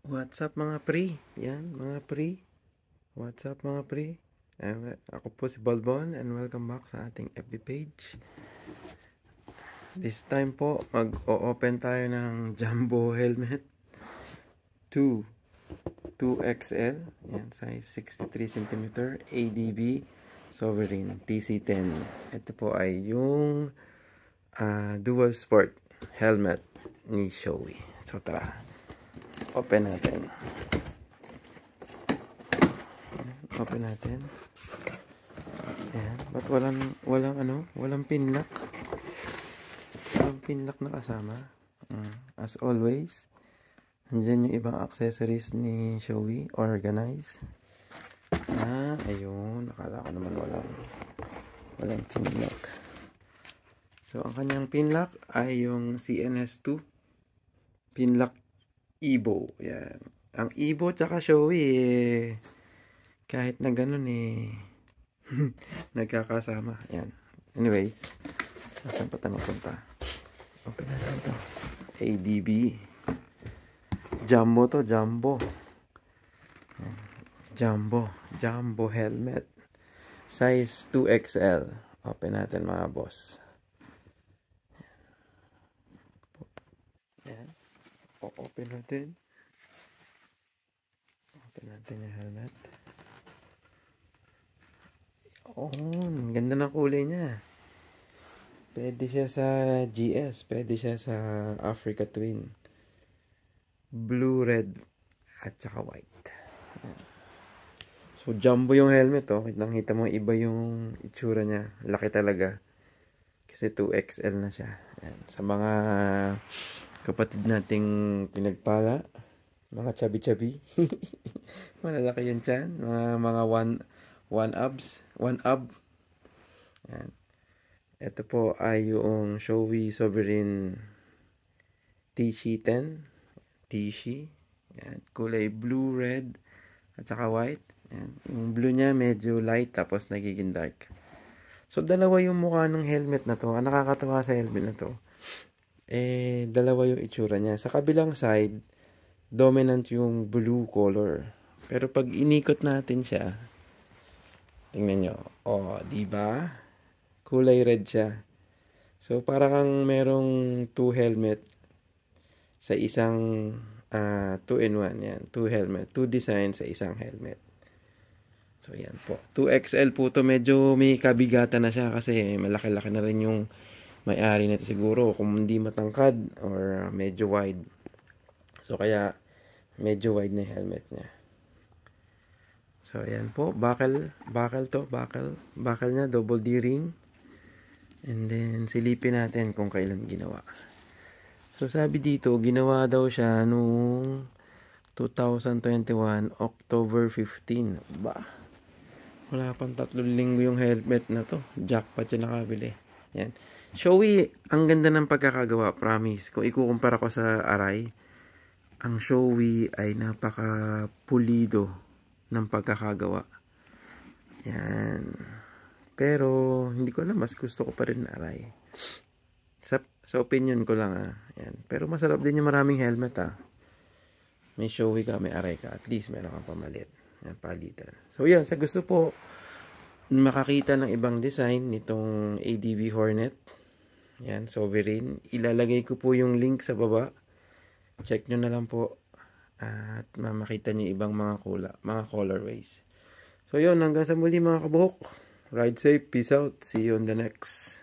What's up mga pre? Yan, mga pre. What's up mga pre? Uh, ako po si Balbon and welcome back sa ating FB page. This time po, mag-o-open tayo ng jumbo helmet 2 2XL yan, size 63 cm ADB Sovereign TC10 ito po ay yung uh, dual sport helmet ni Shoei so tara open natin open natin ayan ba't walang walang ano walang pinlock walang pinlock na kasama mm. as always andyan yung ibang accessories ni Shoei organize ah ayun nakala ko naman walang walang pinlock so ang kanyang pinlock ay yung CNS2 pinlock Ibo. Yan. Ang Ibo tsaka Showy eh, Kahit na ganun eh. Nagkakasama. Yan. Anyways. Saan pa tayo mapunta? Open na lang ito. ADB. Jumbo to. Jumbo. Jumbo. Jumbo helmet. Size 2XL. Open natin mga boss. o-open natin open natin yung helmet oh, ganda ng kulay niya pwede siya sa GS pwede siya sa Africa Twin blue, red at saka white so jumbo yung helmet oh nakita mo iba yung itsura niya laki talaga kasi 2XL na siya Ayan. sa mga kapatid nating pinagpala. Mga chubby-chubby. Malalaki yan dyan. Mga, mga one, one ups One up Yan. Ito po ay yung Showy Sovereign tc 10. TC Yan. Kulay blue, red, at saka white. Yan. Yung blue niya medyo light tapos nagiging dark. So, dalawa yung mukha ng helmet na to. Ang nakakatawa sa helmet na to eh, dalawa yung itsura niya. Sa kabilang side, dominant yung blue color. Pero pag inikot natin siya, tingnan nyo, oh, di ba? Kulay red siya. So, para kang merong two helmet sa isang uh, two in one. Yan, two helmet. Two design sa isang helmet. So, yan po. 2XL po to Medyo may kabigatan na siya kasi malaki-laki na rin yung may-ari nito siguro kung hindi matangkad or uh, medyo wide. So kaya medyo wide na helmet niya. So ayan po, buckle, buckle to, buckle, buckle niya, double D ring. And then silipin natin kung kailan ginawa. So sabi dito, ginawa daw siya noong 2021 October 15. Ba. Wala pang tatlong linggo yung helmet na to. Jackpot yung nakabili. Yan. Showy, ang ganda ng pagkakagawa, promise. Kung ikukumpara ko sa Aray, ang Showy ay napaka-pulido ng pagkakagawa. Yan. Pero, hindi ko alam, mas gusto ko pa rin Aray. Sa, sa opinion ko lang, ah. Yan. Pero masarap din yung maraming helmet, ah. May Showy ka, may Aray ka. At least, meron kang pamalit. Yan, palitan. So, yan. Sa gusto po, makakita ng ibang design nitong ADB Hornet. Yan, Sovereign. Ilalagay ko po yung link sa baba. Check nyo na lang po. At mamakita nyo ibang mga, kula, mga colorways. So yun, hanggang sa muli mga kabuhok. Ride safe, peace out. See you on the next.